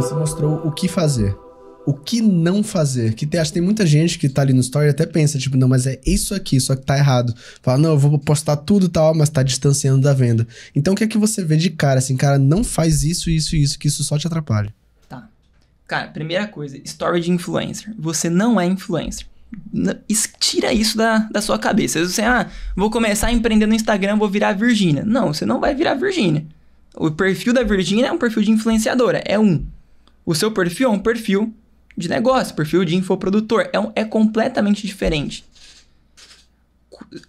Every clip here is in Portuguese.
Você mostrou o que fazer. O que não fazer? Que tem, acho que tem muita gente que tá ali no story e até pensa, tipo, não, mas é isso aqui, só que tá errado. Fala, não, eu vou postar tudo e tal, mas tá distanciando da venda. Então o que é que você vê de cara, assim, cara, não faz isso, isso e isso, que isso só te atrapalha. Tá. Cara, primeira coisa, story de influencer. Você não é influencer tira isso da, da sua cabeça. Você, ah, vou começar a empreender no Instagram, vou virar Virgínia. Não, você não vai virar Virgínia. O perfil da Virgínia é um perfil de influenciadora, é um. O seu perfil é um perfil de negócio, perfil de infoprodutor. É, um, é completamente diferente.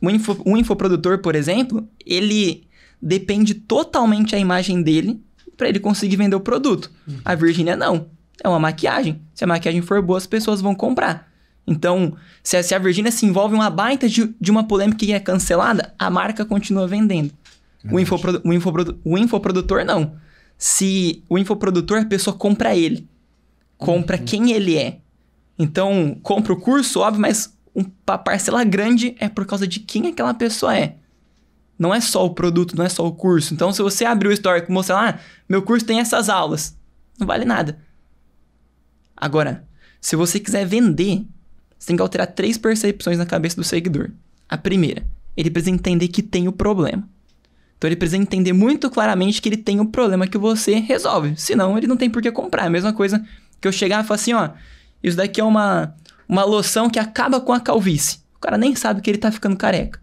O, info, o infoprodutor, por exemplo, ele depende totalmente a imagem dele para ele conseguir vender o produto. A Virgínia não. É uma maquiagem. Se a maquiagem for boa, as pessoas vão comprar. Então, se a, se a Virgínia se envolve uma baita de, de uma polêmica e é cancelada, a marca continua vendendo. O, infopro, o, infoprodu, o infoprodutor não se o infoprodutor, a pessoa compra ele. Compra uhum. quem ele é. Então, compra o curso, óbvio, mas uma parcela grande é por causa de quem aquela pessoa é. Não é só o produto, não é só o curso. Então, se você abrir o histórico e mostrar, ah, meu curso tem essas aulas, não vale nada. Agora, se você quiser vender, você tem que alterar três percepções na cabeça do seguidor. A primeira, ele precisa entender que tem o problema. Então ele precisa entender muito claramente que ele tem o um problema que você resolve. Senão ele não tem por que comprar. É a mesma coisa que eu chegar e falar assim, ó, isso daqui é uma, uma loção que acaba com a calvície. O cara nem sabe que ele tá ficando careca.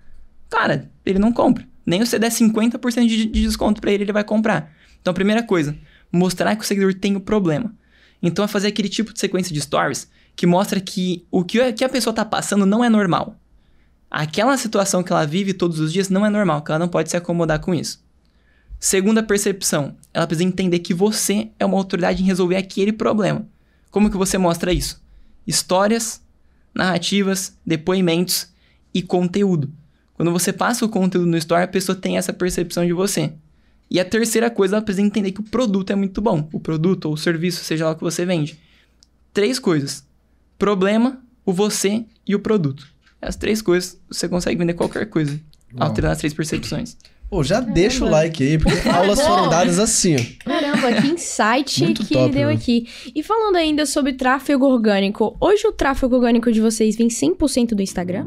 Cara, ele não compra. Nem você der 50% de, de desconto para ele, ele vai comprar. Então, primeira coisa, mostrar que o seguidor tem o um problema. Então, é fazer aquele tipo de sequência de stories que mostra que o que a pessoa tá passando não é normal. Aquela situação que ela vive todos os dias não é normal, que ela não pode se acomodar com isso. Segunda percepção, ela precisa entender que você é uma autoridade em resolver aquele problema. Como que você mostra isso? Histórias, narrativas, depoimentos e conteúdo. Quando você passa o conteúdo no story, a pessoa tem essa percepção de você. E a terceira coisa, ela precisa entender que o produto é muito bom. O produto ou o serviço, seja lá o que você vende. Três coisas: problema, o você e o produto. As três coisas, você consegue vender qualquer coisa. alterando as três percepções. Pô, já Caramba. deixa o like aí, porque aulas foram dadas assim, ó. Caramba, que insight que top, deu né? aqui. E falando ainda sobre tráfego orgânico, hoje o tráfego orgânico de vocês vem 100% do Instagram?